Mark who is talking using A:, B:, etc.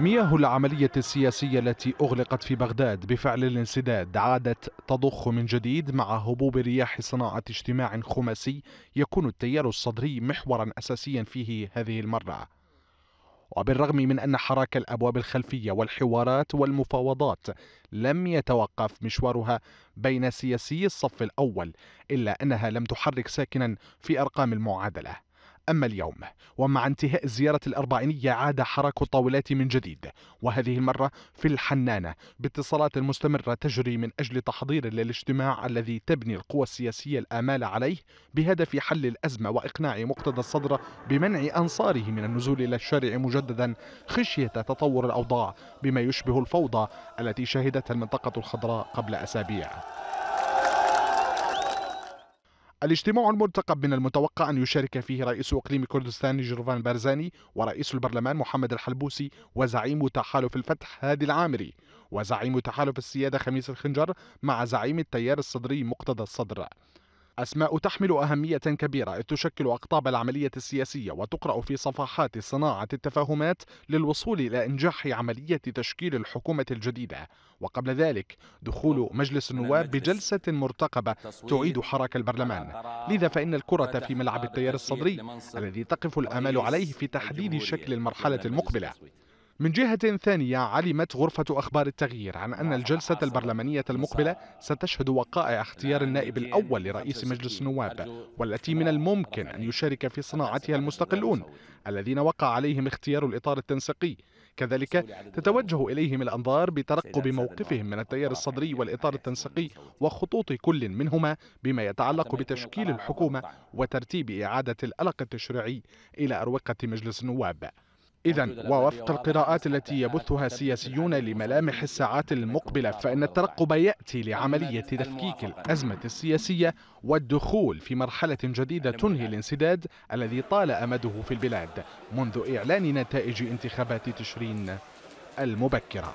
A: مياه العملية السياسية التي أغلقت في بغداد بفعل الانسداد عادت تضخ من جديد مع هبوب رياح صناعة اجتماع خماسي يكون التيار الصدري محورا أساسيا فيه هذه المرة وبالرغم من أن حراك الأبواب الخلفية والحوارات والمفاوضات لم يتوقف مشوارها بين سياسي الصف الأول إلا أنها لم تحرك ساكنا في أرقام المعادلة أما اليوم ومع انتهاء الزيارة الأربعينية عاد حرك الطاولات من جديد وهذه المرة في الحنانة باتصالات مستمرة تجري من أجل تحضير للاجتماع الذي تبني القوى السياسية الآمال عليه بهدف حل الأزمة وإقناع مقتدى الصدر بمنع أنصاره من النزول إلى الشارع مجددا خشية تطور الأوضاع بما يشبه الفوضى التي شهدتها المنطقة الخضراء قبل أسابيع الاجتماع المرتقب من المتوقع أن يشارك فيه رئيس إقليم كردستان جرفان بارزاني ورئيس البرلمان محمد الحلبوسي وزعيم تحالف الفتح هادي العامري وزعيم تحالف السيادة خميس الخنجر مع زعيم التيار الصدري مقتدى الصدر أسماء تحمل أهمية كبيرة إذ تشكل أقطاب العملية السياسية وتقرأ في صفحات صناعة التفاهمات للوصول إلى إنجاح عملية تشكيل الحكومة الجديدة وقبل ذلك دخول مجلس النواب بجلسة مرتقبة تعيد حراك البرلمان لذا فإن الكرة في ملعب التيار الصدري الذي تقف الآمال عليه في تحديد شكل المرحلة المقبلة من جهة ثانية علمت غرفة أخبار التغيير عن أن الجلسة البرلمانية المقبلة ستشهد وقائع اختيار النائب الأول لرئيس مجلس النواب والتي من الممكن أن يشارك في صناعتها المستقلون الذين وقع عليهم اختيار الإطار التنسيقي كذلك تتوجه إليهم الأنظار بترقب موقفهم من التيار الصدري والإطار التنسيقي وخطوط كل منهما بما يتعلق بتشكيل الحكومة وترتيب إعادة الألق التشريعي إلى أروقة مجلس النواب إذا ووفق القراءات التي يبثها السياسيون لملامح الساعات المقبلة فإن الترقب يأتي لعملية تفكيك الأزمة السياسية والدخول في مرحلة جديدة تنهي الانسداد الذي طال أمده في البلاد منذ إعلان نتائج انتخابات تشرين المبكرة